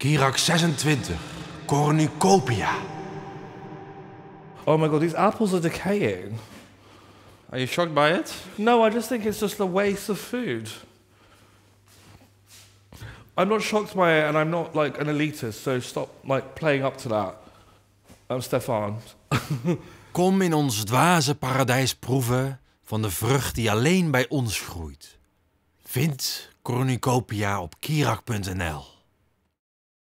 Kirak 26, Cornucopia. Oh my god, these apples are decaying. Are you shocked by it? No, I just think it's just a waste of food. I'm not shocked by it, and I'm not like an elitist, so stop like playing up to that. I'm Stefan. Kom in ons dwaze paradijs proeven van de vrucht die alleen bij ons groeit. Vind Cornucopia op kirak.nl.